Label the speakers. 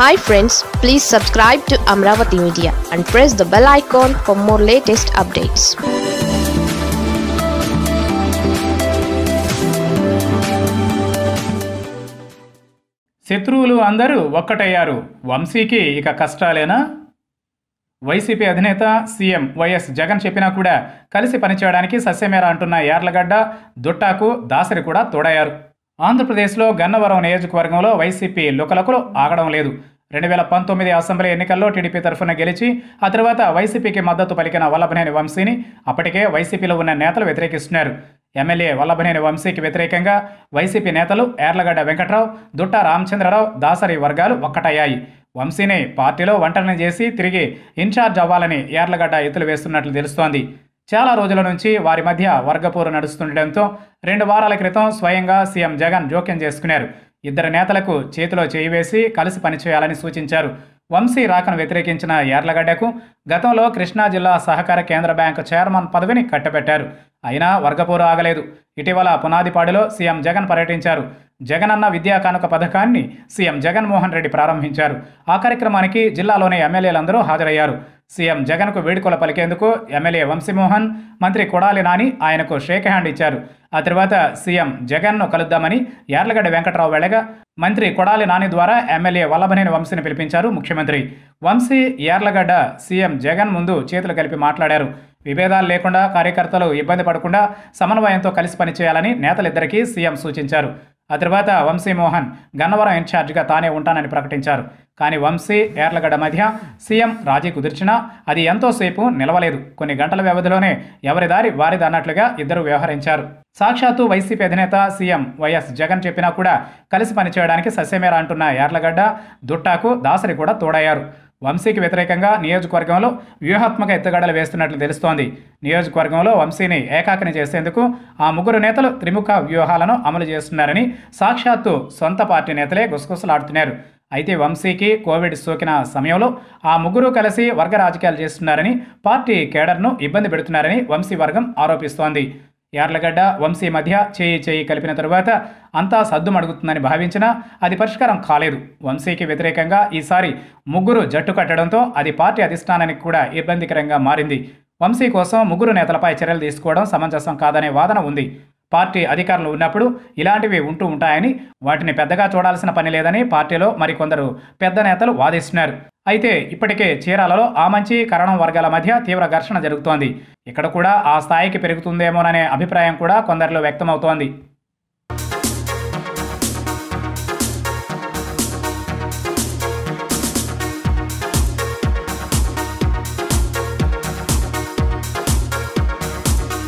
Speaker 1: hi friends please subscribe to Amaravati media and press the bell icon for more latest updates శత్రువులు అందరూ ఒక్కటయ్యారు వంశీకి ఇక కష్టాలేనా వైసీపీ అధినేత సీఎం వైఎస్ జగన్ చెప్పినా కూడా కలిసి పనిచేయడానికి సస్యమేర అంటున్న యార్లగడ్డ దుట్టాకు దాసరి కూడా తోడయ్యారు ఆంధ్రప్రదేశ్లో గన్నవరం నియోజకవర్గంలో వైసీపీ లుకలకులు ఆగడం లేదు రెండు వేల పంతొమ్మిది అసెంబ్లీ ఎన్నికల్లో టీడీపీ తరఫున గెలిచి ఆ తర్వాత వైసీపీకి మద్దతు పలికిన వల్లభనేని వంశీని అప్పటికే వైసీపీలో ఉన్న నేతలు వ్యతిరేకిస్తున్నారు ఎమ్మెల్యే వల్లభనేని వంశీకి వ్యతిరేకంగా వైసీపీ నేతలు ఏర్లగడ్డ వెంకట్రావు దుట్ట రామచంద్రరావు దాసరి వర్గాలు ఒక్కటయ్యాయి వంశీని పార్టీలో వంటన చేసి తిరిగి ఇన్ఛార్జ్ అవ్వాలని ఏర్లగడ్డ ఎత్తులు వేస్తున్నట్లు తెలుస్తోంది చాలా రోజుల నుంచి వారి మధ్య వర్గపోరు నడుస్తుండటంతో రెండు వారాల క్రితం స్వయంగా సీఎం జగన్ జోక్యం చేసుకున్నారు ఇద్దరు నేతలకు చేతిలో చేయివేసి కలిసి పనిచేయాలని సూచించారు వంశీ రాకను వ్యతిరేకించిన యార్లగడ్డకు గతంలో కృష్ణా జిల్లా సహకార కేంద్ర బ్యాంకు చైర్మన్ పదవిని కట్టబెట్టారు అయినా వర్గపోరు ఆగలేదు ఇటీవల పునాదిపాడులో సీఎం జగన్ పర్యటించారు జగనన్న విద్యా కానుక పథకాన్ని సీఎం జగన్మోహన్ రెడ్డి ప్రారంభించారు ఆ కార్యక్రమానికి జిల్లాలోని ఎమ్మెల్యేలందరూ హాజరయ్యారు సీఎం జగన్కు వేడుకలు పలికేందుకు ఎమ్మెల్యే వంశీమోహన్ మంత్రి కొడాలి నాని ఆయనకు షేక్ హ్యాండ్ ఇచ్చారు ఆ తర్వాత సీఎం జగన్ను కలుద్దామని యార్లగడ్డ వెంకట్రావు వెళ్ళగా మంత్రి కొడాలి నాని ద్వారా ఎమ్మెల్యే వల్లభనేని వంశీని పిలిపించారు ముఖ్యమంత్రి వంశీ యార్లగడ్డ సీఎం జగన్ ముందు చేతులు కలిపి మాట్లాడారు విభేదాలు లేకుండా కార్యకర్తలు ఇబ్బంది పడకుండా సమన్వయంతో కలిసి పనిచేయాలని నేతలిద్దరికీ సీఎం సూచించారు ఆ తర్వాత వంశీమోహన్ గన్నవరం ఇన్ఛార్జిగా తానే ఉంటానని ప్రకటించారు కానీ వంశీ ఏర్లగడ్డ మధ్య సీఎం రాజీ కుదిర్చినా అది ఎంతోసేపు నిలవలేదు కొన్ని గంటల వ్యవధిలోనే ఎవరి దారి వారిది అన్నట్లుగా ఇద్దరు వ్యవహరించారు సాక్షాత్తు వైసీపీ అధినేత సీఎం వైఎస్ జగన్ చెప్పినా కూడా కలిసి పనిచేయడానికి సస్యమేర అంటున్న ఏర్లగడ్డ దుట్టాకు దాసరి కూడా తోడయ్యారు వంశీకి వ్యతిరేకంగా నియోజకవర్గంలో వ్యూహాత్మక ఎత్తుగడలు వేస్తున్నట్లు తెలుస్తోంది నియోజకవర్గంలో వంశీని ఏకాకిని చేసేందుకు ఆ ముగ్గురు నేతలు త్రిముఖ వ్యూహాలను అమలు చేస్తున్నారని సాక్షాత్తు సొంత పార్టీ నేతలే గుసగుసలాడుతున్నారు అయితే వంశీకి కోవిడ్ సోకిన సమయంలో ఆ ముగ్గురు కలిసి వర్గ రాజకీయాలు చేస్తున్నారని పార్టీ కేడర్ను ఇబ్బంది పెడుతున్నారని వంశీ వర్గం ఆరోపిస్తోంది యార్లగడ్డ వంశీ మధ్య చేయి చేయి కలిపిన తరువాత అంతా సద్దుమడుగుతుందని భావించినా అది పరిష్కారం కాలేదు వంశీకి వ్యతిరేకంగా ఈసారి ముగ్గురు జట్టు కట్టడంతో అది పార్టీ అధిష్టానానికి కూడా ఇబ్బందికరంగా మారింది వంశీ కోసం ముగ్గురు నేతలపై చర్యలు తీసుకోవడం సమంజసం కాదనే వాదన ఉంది పార్టీ అధికారులు ఉన్నప్పుడు ఇలాంటివి ఉంటూ ఉంటాయని వాటిని పెద్దగా చూడాల్సిన పని లేదని పార్టీలో మరికొందరు పెద్ద నేతలు వాదిస్తున్నారు అయితే ఇప్పటికే చీరాలలో మంచి కరణం వర్గాల మధ్య తీవ్ర ఘర్షణ జరుగుతోంది ఇక్కడ కూడా ఆ స్థాయికి పెరుగుతుందేమోననే అభిప్రాయం కూడా కొందరిలో వ్యక్తమవుతోంది